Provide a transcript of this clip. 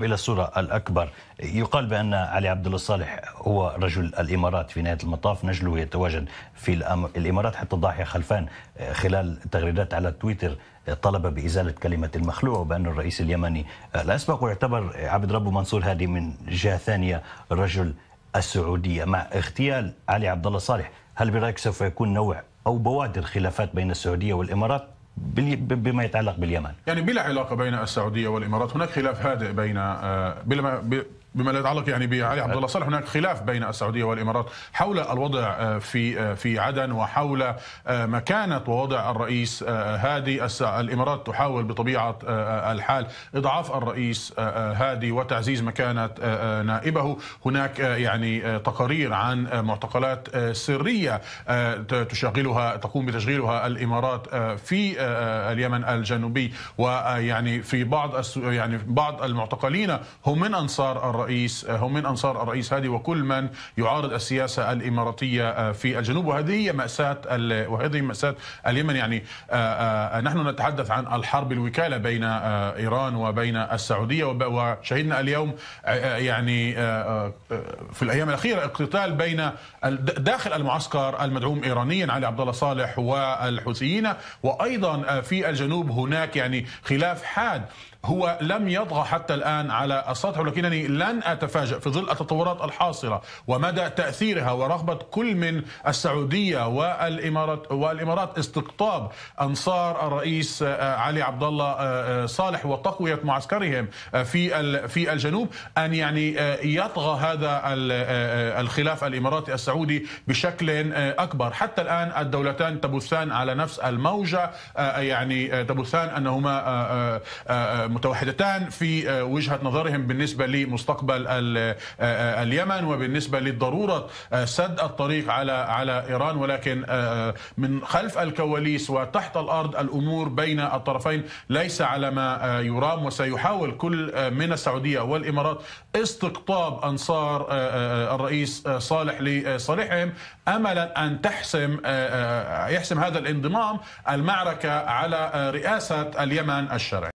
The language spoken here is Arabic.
إلى الصورة الأكبر يقال بأن علي عبد الله صالح هو رجل الإمارات في نهاية المطاف نجله يتواجد في الإمارات حتى الضاحيه خلفان خلال تغريدات على تويتر طلب بإزالة كلمة المخلوع وبأن الرئيس اليمني الأسبق ويعتبر عبد ربه منصور هادي من جهة ثانية رجل السعودية مع اغتيال علي عبد الله صالح هل برأيك سوف يكون نوع أو بوادر خلافات بين السعودية والإمارات بما يتعلق باليمن يعني بلا علاقة بين السعودية والإمارات هناك خلاف هادئ بين آه، بلا بما يتعلق يعني بعلي عبد الله صالح هناك خلاف بين السعوديه والامارات حول الوضع آه، في آه، في عدن وحول آه، مكانه ووضع الرئيس هادي الامارات تحاول بطبيعه الحال اضعاف الرئيس هادي وتعزيز مكانه نائبه هناك يعني تقارير عن معتقلات سريه تشغلها تقوم بتشغيلها الامارات في اليمن الجنوبي ويعني في بعض يعني بعض المعتقلين هم من انصار الرئيس الرئيس آه، هم من أنصار الرئيس هادي وكل من يعارض السياسة الإماراتية آه، في الجنوب وهذه هي مأساة وهذه مأساة اليمن يعني آه، نحن نتحدث عن الحرب الوكالة بين إيران وبين السعودية وشهدنا اليوم يعني في الأيام الأخيرة اقتتال بين داخل المعسكر المدعوم إيرانيا علي عبد الله صالح والحوثيين وأيضا في الجنوب هناك يعني خلاف حاد هو لم يطغى حتى الآن على السطح ولكنني لن لن أتفاجأ في ظل التطورات الحاصلة ومدى تأثيرها ورغبة كل من السعودية والإمارات, والإمارات استقطاب أنصار الرئيس آه، علي عبد الله آه، آه، صالح وتقوية معسكرهم في في الجنوب أن يعني يطغى هذا الخلاف الإماراتي السعودي بشكل أكبر حتى الآن الدولتان تبثان على نفس الموجة يعني تبثان أنهما متوحدتان في وجهة نظرهم بالنسبة لمستقبل مستقبل آه، آه، اليمن وبالنسبه لضروره آه، سد الطريق على على ايران ولكن من خلف الكواليس وتحت الارض الامور بين الطرفين ليس على ما يرام وسيحاول كل من السعوديه والامارات استقطاب انصار الرئيس صالح لصالحهم املا ان تحسم يحسم هذا الانضمام المعركه على رئاسه اليمن الشرعي